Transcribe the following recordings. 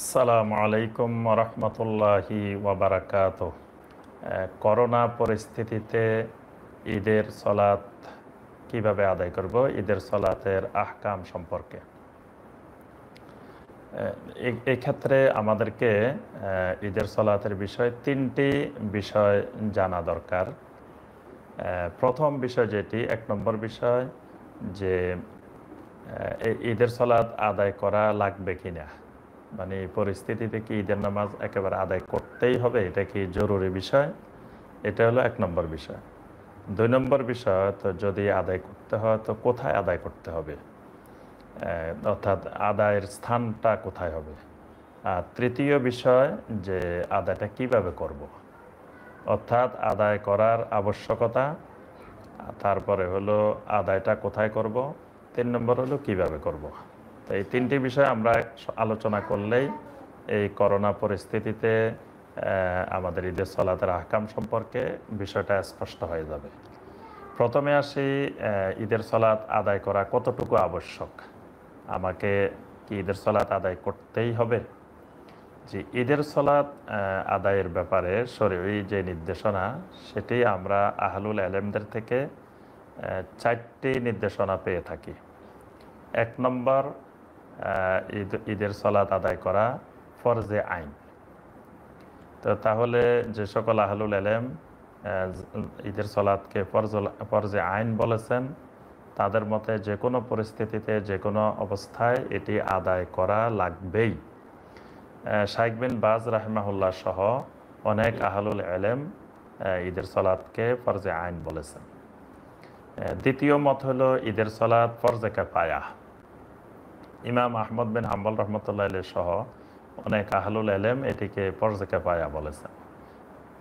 আসসালামু আলাইকুম রহমতুল্লাহি ওবরাকাত করোনা পরিস্থিতিতে ঈদের সলাত কিভাবে আদায় করব ঈদের সলাতের আহকাম সম্পর্কে এক্ষেত্রে আমাদেরকে ঈদের সলাতের বিষয়ে তিনটি বিষয় জানা দরকার প্রথম বিষয় যেটি এক নম্বর বিষয় যে ঈদের সলাত আদায় করা লাগবে কিনা মানে পরিস্থিতিতে কি ঈদের নামাজ একেবারে আদায় করতেই হবে এটা কি জরুরি বিষয় এটা হলো এক নম্বর বিষয় দুই নম্বর বিষয় তো যদি আদায় করতে হয় তো কোথায় আদায় করতে হবে অর্থাৎ আদায়ের স্থানটা কোথায় হবে আর তৃতীয় বিষয় যে আদায়টা কিভাবে করব। অর্থাৎ আদায় করার আবশ্যকতা তারপরে হলো আদায়টা কোথায় করব তিন নম্বর হলো কিভাবে করব। তো এই তিনটি বিষয় আমরা আলোচনা করলেই এই করোনা পরিস্থিতিতে আমাদের ঈদের সলাতের আহকাম সম্পর্কে বিষয়টা স্পষ্ট হয়ে যাবে প্রথমে আসি ঈদের সলাত আদায় করা কতটুকু আবশ্যক আমাকে কি ঈদের সলাৎ আদায় করতেই হবে যে ঈদের সলাৎ আদায়ের ব্যাপারে শরীর যে নির্দেশনা সেটি আমরা আহলুল আলেমদের থেকে চারটি নির্দেশনা পেয়ে থাকি এক নম্বর ঈদ ঈদের সলাত আদায় করা ফরজে আইন তো তাহলে যে সকল আহলুল এলেম ঈদের সলাদকে ফরজ ফরজে আইন বলেছেন তাদের মতে যে কোনো পরিস্থিতিতে যে কোনো অবস্থায় এটি আদায় করা লাগবেই শাইক বিন বাজ রাহমাহুল্লাহ সহ অনেক আহলুল এলেম ঈদের সলাদকে ফরজে আইন বলেছেন দ্বিতীয় মত হলো ঈদের সলাদ ফরজে পায়া ইমাম আহমদ বিন হাম্বাল রহমতুল্লাহ আলী সহ অনেক আহলুল এলেম এটিকে পর্যাকে পায়া বলেছেন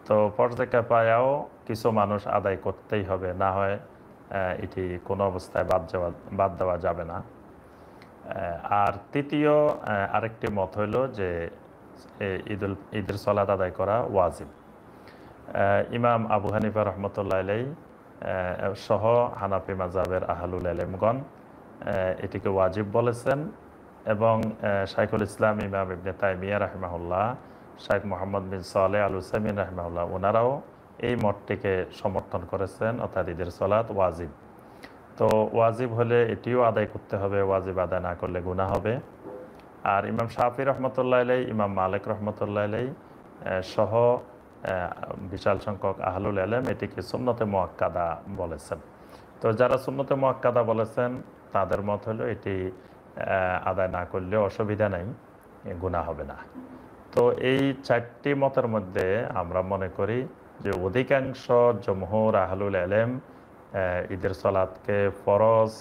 তো পর্যাকে পায়াও কিছু মানুষ আদায় করতেই হবে না হয় এটি কোনো অবস্থায় বাদ যাওয়া বাদ দেওয়া যাবে না আর তৃতীয় আরেকটি মত হইল যে ঈদুল ঈদের সলাদ আদায় করা ওয়াজিব ইমাম আবু হানিফা রহমতুল্লাহ আলাই সহ হানাফি মাজাবের আহলুল আলেমগণ এটিকে ওয়াজিব বলেছেন এবং শাইখুল ইসলাম ইমাম ইবনে তাইমিয়া রাহমাহুল্লাহ শাইখ মোহাম্মদ বিন সালে আল হুসামিন রাহমাহুল্লাহ ওনারাও এই মতটিকে সমর্থন করেছেন অর্থাৎ ঈদের সলাৎ ওয়াজিব তো ওয়াজিব হলে এটিও আদায় করতে হবে ওয়াজিব আদায় না করলে গুণা হবে আর ইমাম শাহি রহমতুল্লাহ আলাই ইমাম মালিক রহমতুল্লাহ আলাই সহ বিশাল সংখ্যক আহলুল আলম এটিকে সুন্নতে মোয়াক্কাদা বলেছেন তো যারা সুন্নতে মহাক্কাদা বলেছেন তাদের মত হলো এটি আদায় না করলে অসুবিধা নেই গুণা হবে না তো এই চারটি মতের মধ্যে আমরা মনে করি যে অধিকাংশ জমহুর আহলুল আলেম ঈদের সলাদকে ফরজ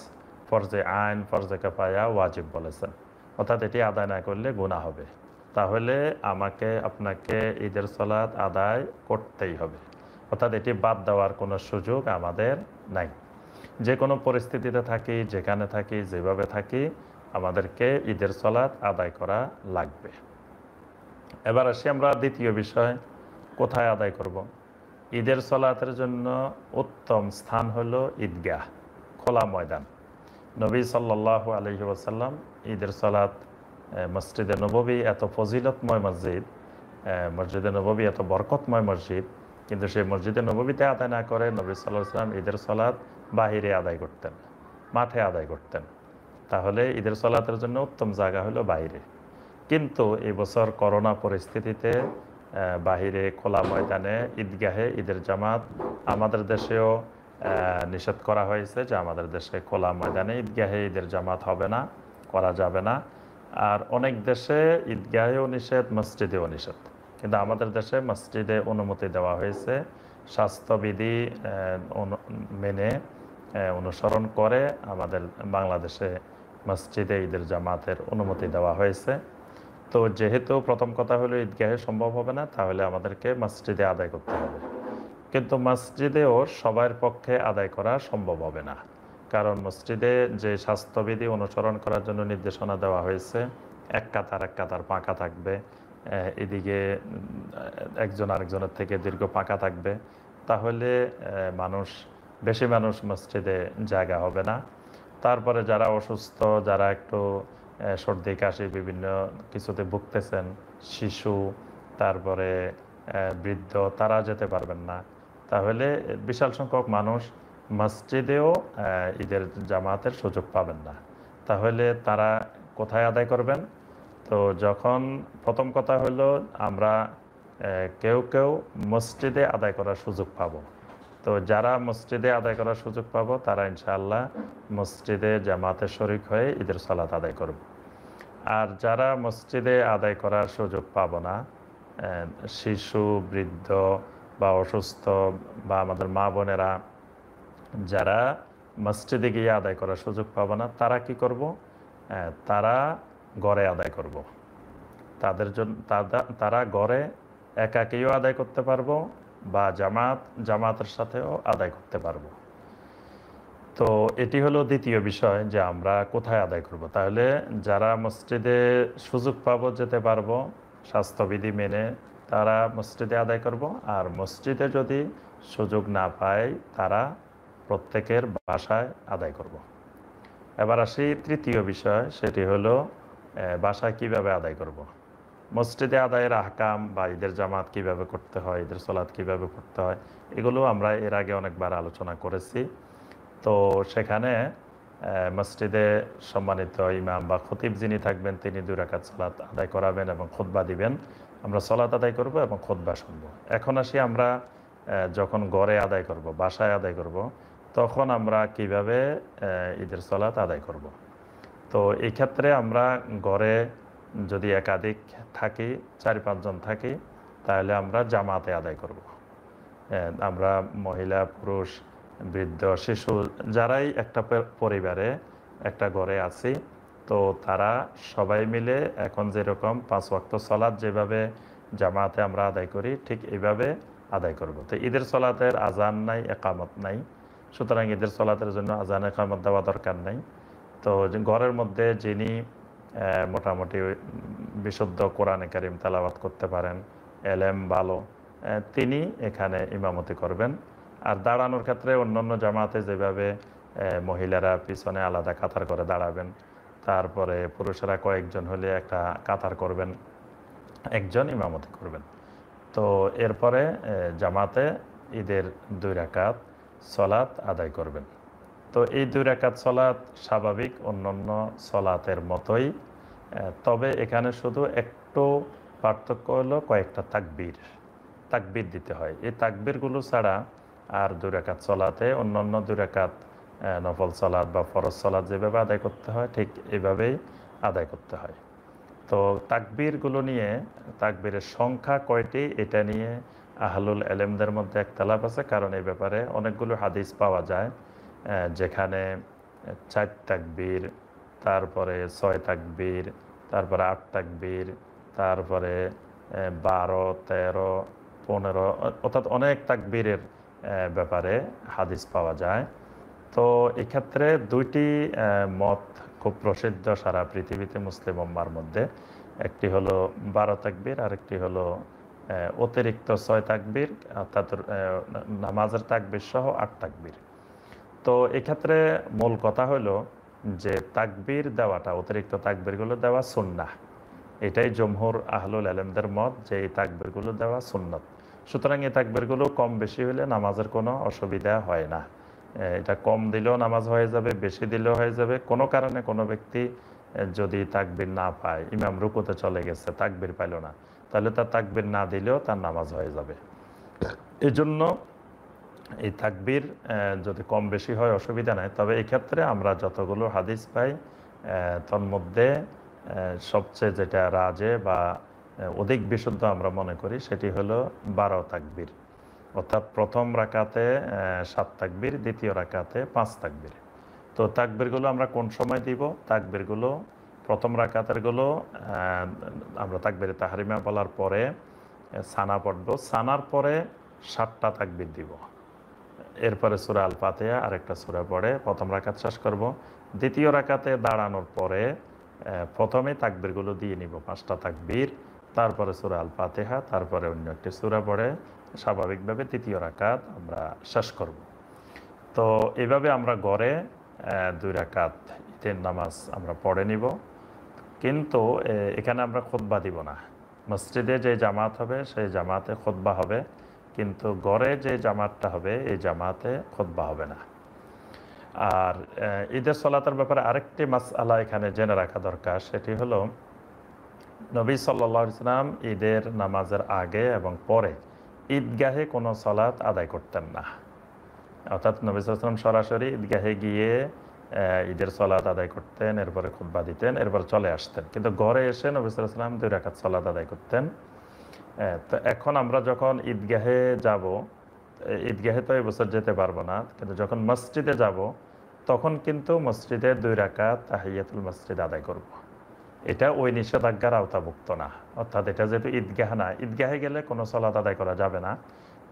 ফরজে আইন ফরজে কাপায়া ওয়াজিব বলেছেন অর্থাৎ এটি আদায় না করলে গুণা হবে তাহলে আমাকে আপনাকে ঈদের সলাদ আদায় করতেই হবে অর্থাৎ এটি বাদ দেওয়ার কোনো সুযোগ আমাদের নাই যে কোনো পরিস্থিতিতে থাকি যেখানে থাকি যেভাবে থাকি আমাদেরকে ঈদের সলাদ আদায় করা লাগবে এবার আসি আমরা দ্বিতীয় বিষয় কোথায় আদায় করব। ঈদের সলাতের জন্য উত্তম স্থান হলো ঈদগাহ খোলা ময়দান নবী সাল্লাহ আলহি ওসাল্লাম ঈদের সলাত মসজিদে নবী এত ফজিলতময় মসজিদ মসজিদে নবী এত বরকতময় মসজিদ কিন্তু সেই মসজিদে নবীতে আদায় না করে নবী সাল্লাহ সাল্লাম ঈদের সলাত বাহিরে আদায় করতেন মাঠে আদায় করতেন তাহলে ঈদের সলাতের জন্য উত্তম জায়গা হলো বাইরে কিন্তু এবছর করোনা পরিস্থিতিতে বাহিরে খোলা ময়দানে ঈদগাহে ঈদের জামাত আমাদের দেশেও নিষেধ করা হয়েছে যে আমাদের দেশে খোলা ময়দানে ঈদগাহে ঈদের জামাত হবে না করা যাবে না আর অনেক দেশে ঈদগাহেও নিষেধ মসজিদেও নিষেধ কিন্তু আমাদের দেশে মসজিদে অনুমতি দেওয়া হয়েছে স্বাস্থ্যবিধি মেনে অনুসরণ করে আমাদের বাংলাদেশে মসজিদে ঈদের জামাতের অনুমতি দেওয়া হয়েছে তো যেহেতু প্রথম কথা হলো ঈদগাহে সম্ভব হবে না তাহলে আমাদেরকে মসজিদে আদায় করতে হবে কিন্তু মসজিদেও সবার পক্ষে আদায় করা সম্ভব হবে না কারণ মসজিদে যে স্বাস্থ্যবিধি অনুসরণ করার জন্য নির্দেশনা দেওয়া হয়েছে এক কাতার এক কাতার পাকা থাকবে এদিকে একজন আরেকজনের থেকে দীর্ঘ পাকা থাকবে তাহলে মানুষ বেশি মানুষ মসজিদে জায়গা হবে না তারপরে যারা অসুস্থ যারা একটু সর্দি কাশি বিভিন্ন কিছুতে ভুগতেছেন শিশু তারপরে বৃদ্ধ তারা যেতে পারবেন না তাহলে বিশাল সংখ্যক মানুষ মসজিদেও ঈদের জামাতের সুযোগ পাবেন না তাহলে তারা কোথায় আদায় করবেন তো যখন প্রথম কথা হলো আমরা কেউ কেউ মসজিদে আদায় করার সুযোগ পাব তো যারা মসজিদে আদায় করার সুযোগ পাব তারা ইনশাআল্লাহ মসজিদে জামাতে শরিক হয়ে ঈদের সালাত আদায় করব আর যারা মসজিদে আদায় করার সুযোগ পাব না শিশু বৃদ্ধ বা অসুস্থ বা আমাদের মা বোনেরা যারা মসজিদে গিয়ে আদায় করার সুযোগ পাব না তারা কি করব তারা গড়ে আদায় করব তাদের জন্য তারা গড়ে একাকেও আদায় করতে পারবো বা জামাত জামাতের সাথেও আদায় করতে পারবো তো এটি হলো দ্বিতীয় বিষয় যে আমরা কোথায় আদায় করব। তাহলে যারা মসজিদে সুযোগ পাবো যেতে পারবো স্বাস্থ্যবিধি মেনে তারা মসজিদে আদায় করব আর মসজিদে যদি সুযোগ না পায় তারা প্রত্যেকের বাসায় আদায় করব। এবার আসি তৃতীয় বিষয় সেটি হলো বাসায় কিভাবে আদায় করব। মসজিদে আদায়ের আহকাম বা ঈদের জামাত কীভাবে করতে হয় ঈদের সলাদ কীভাবে করতে হয় এগুলো আমরা এর আগে অনেকবার আলোচনা করেছি তো সেখানে মসজিদে সম্মানিত ইমাম বা খতিব যিনি থাকবেন তিনি দুই রাকাত সলাৎ আদায় করাবেন এবং খোদবা দিবেন আমরা সলাদ আদায় করব এবং খোদবা শুনব এখন আসি আমরা যখন গড়ে আদায় করব বাসায় আদায় করব তখন আমরা কিভাবে ঈদের সলাৎ আদায় করব তো এই ক্ষেত্রে আমরা গড়ে যদি একাধিক থাকে চার পাঁচজন থাকে তাহলে আমরা জামাতে আদায় করব। আমরা মহিলা পুরুষ বৃদ্ধ শিশু যারাই একটা পরিবারে একটা ঘরে আছি তো তারা সবাই মিলে এখন যেরকম পাঁচ ওয়াক্ত সলাদ যেভাবে জামাতে আমরা আদায় করি ঠিক এইভাবে আদায় করব। তো ঈদের সলাতের আজান নাই একামত নাই সুতরাং ঈদের সলাতের জন্য আজান একামত দেওয়া দরকার নাই তো ঘরের মধ্যে যিনি মোটামুটি বিশুদ্ধ কোরআনে কারিম তালাবাত করতে পারেন এলএম ভালো তিনি এখানে ইমামতি করবেন আর দাঁড়ানোর ক্ষেত্রে অন্যান্য জামাতে যেভাবে মহিলারা পিছনে আলাদা কাতার করে দাঁড়াবেন তারপরে পুরুষেরা কয়েকজন হলে একটা কাতার করবেন একজন ইমামতি করবেন তো এরপরে জামাতে ঈদের দুই রাকাত সলাৎ আদায় করবেন তো এই দুই রেখাত সলাৎ স্বাভাবিক অন্যান্য সলাতের মতোই তবে এখানে শুধু একটু পার্থক্য হলো কয়েকটা তাকবির তাকবির দিতে হয় এই তাকবিরগুলো ছাড়া আর দুই রাকাত চলাতে অন্যান্য দু রেখাত নফল চলাত বা ফরজ চলাত যেভাবে আদায় করতে হয় ঠিক এভাবেই আদায় করতে হয় তো তাকবিরগুলো নিয়ে তাকবিরের সংখ্যা কয়টি এটা নিয়ে আহলুল এলেমদের মধ্যে এক তালাপ আছে কারণ এই ব্যাপারে অনেকগুলো হাদিস পাওয়া যায় যেখানে চার তাকবীর তারপরে ছয় তাকবীর তারপরে আট তাকবীর তারপরে বারো তেরো পনেরো অর্থাৎ অনেক তাকবীরের ব্যাপারে হাদিস পাওয়া যায় তো এক্ষেত্রে দুইটি মত খুব প্রসিদ্ধ সারা পৃথিবীতে মুসলিম উম্মার মধ্যে একটি হলো বারো তাকবীর আরেকটি হলো অতিরিক্ত ছয় তাকবীর অর্থাৎ নামাজের তাকবীর সহ আট তাকবীর তো এক্ষেত্রে মূল কথা হলো যে তাকবির দেওয়াটা অতিরিক্ত তাকবিরগুলো দেওয়া সুন্না এটাই জমহুর আহলুল আলমদের মত যে এই তাকবিরগুলো দেওয়া সুন্নত সুতরাং এই তাকবিরগুলো কম বেশি হলে নামাজের কোনো অসুবিধা হয় না এটা কম দিলেও নামাজ হয়ে যাবে বেশি দিলেও হয়ে যাবে কোনো কারণে কোনো ব্যক্তি যদি তাকবির না পায় ইমাম রুকুতে চলে গেছে তাকবির পাইল না তাহলে তার তাকবির না দিলেও তার নামাজ হয়ে যাবে এজন্য এই তাকবির যদি কম বেশি হয় অসুবিধা নাই তবে এক্ষেত্রে আমরা যতগুলো হাদিস পাই তন্মধ্যে সবচেয়ে যেটা রাজে বা অধিক বিশুদ্ধ আমরা মনে করি সেটি হলো বারো তাকবির অর্থাৎ প্রথম রাকাতে সাত তাকবির দ্বিতীয় রাকাতে পাঁচ তাকবির তো তাকবিরগুলো আমরা কোন সময় দিব তাকবিরগুলো প্রথম রাকাতেরগুলো আমরা তাকবির তাহারিমা বলার পরে সানা পড়ব সানার পরে সাতটা তাকবির দিব এরপরে সুরা আল পাতেয়া আরেকটা সুরা পড়ে প্রথম রাকাত শেষ করব দ্বিতীয় রাখাতে দাঁড়ানোর পরে প্রথমে তাকবীরগুলো দিয়ে নিব পাঁচটা তাকবীর তারপরে সুরা আল পাতেহা তারপরে অন্য একটি সুরা পড়ে স্বাভাবিকভাবে তৃতীয় রাকাত আমরা শেষ করব তো এভাবে আমরা গড়ে দুই রাকাত ইতের নামাজ আমরা পড়ে নিব কিন্তু এখানে আমরা খোদবা দিব না মসজিদে যে জামাত হবে সেই জামাতে খোদবা হবে কিন্তু গড়ে যে জামাতটা হবে এই জামাতে খোদবা হবে না আর ঈদের সলাতের ব্যাপারে আরেকটি মাস আলা এখানে জেনে রাখা দরকার সেটি হলো নবী সাল্লা ইসলাম ঈদের নামাজের আগে এবং পরে ঈদগাহে কোনো সলাৎ আদায় করতেন না অর্থাৎ নবী সাল্লাম সরাসরি ঈদগাহে গিয়ে ঈদের সলাৎ আদায় করতেন এরপরে খুব দিতেন এরপর চলে আসতেন কিন্তু ঘরে এসে নবী সাল্লাম দুই রাখাত সলাৎ আদায় করতেন তো এখন আমরা যখন ঈদগাহে যাব ঈদগাহে তো এবছর যেতে পারবো না কিন্তু যখন মসজিদে যাব তখন কিন্তু মসজিদে দুই রাকাত তাহিয়াতুল মসজিদ আদায় করব। এটা ওই নিষেধাজ্ঞার আওতাভুক্ত না অর্থাৎ এটা যেহেতু ঈদগাহ না ঈদগাহে গেলে কোনো সলাত আদায় করা যাবে না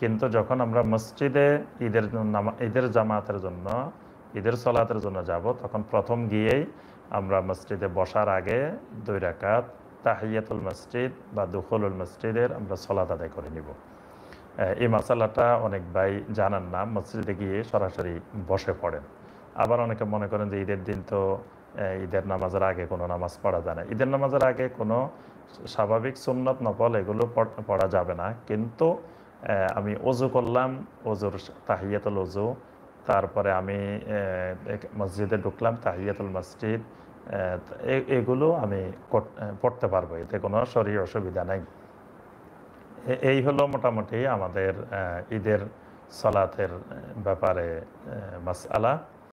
কিন্তু যখন আমরা মসজিদে ঈদের ঈদের জামাতের জন্য ঈদের সলাতের জন্য যাব তখন প্রথম গিয়েই আমরা মসজিদে বসার আগে দুই রাকাত তাহিয়াতুল মসজিদ বা দুখলুল মসজিদের আমরা সলাদ আদায় করে নিব এই মশালাটা অনেক ভাই জানার না মসজিদে গিয়ে সরাসরি বসে পড়েন আবার অনেকে মনে করেন যে ঈদের দিন তো ঈদের নামাজের আগে কোনো নামাজ পড়া যায় না ঈদের নামাজের আগে কোনো স্বাভাবিক সুন্নত নকল এগুলো পড়া যাবে না কিন্তু আমি অজু করলাম অজুর তাহিয়াতুল অজু তারপরে আমি মসজিদে ঢুকলাম তাহিয়াতুল মসজিদ এগুলো আমি পড়তে পারবো এতে কোনো শরীর অসুবিধা নাই এই হলো মোটামুটি আমাদের ঈদের সলাথের ব্যাপারে মাসালা